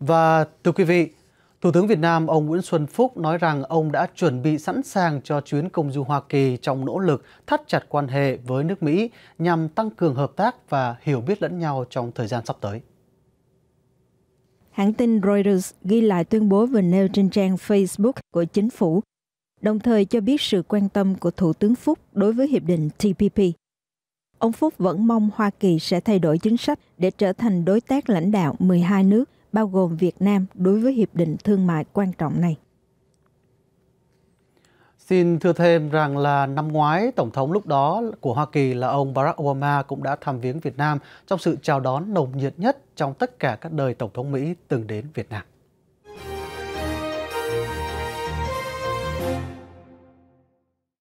Và thưa quý vị, Thủ tướng Việt Nam ông Nguyễn Xuân Phúc nói rằng ông đã chuẩn bị sẵn sàng cho chuyến công du Hoa Kỳ trong nỗ lực thắt chặt quan hệ với nước Mỹ nhằm tăng cường hợp tác và hiểu biết lẫn nhau trong thời gian sắp tới. Hãng tin Reuters ghi lại tuyên bố vừa nêu trên trang Facebook của chính phủ, đồng thời cho biết sự quan tâm của Thủ tướng Phúc đối với Hiệp định TPP. Ông Phúc vẫn mong Hoa Kỳ sẽ thay đổi chính sách để trở thành đối tác lãnh đạo 12 nước bao gồm Việt Nam đối với hiệp định thương mại quan trọng này. Xin thưa thêm rằng là năm ngoái, Tổng thống lúc đó của Hoa Kỳ là ông Barack Obama cũng đã thăm viếng Việt Nam trong sự chào đón nồng nhiệt nhất trong tất cả các đời Tổng thống Mỹ từng đến Việt Nam.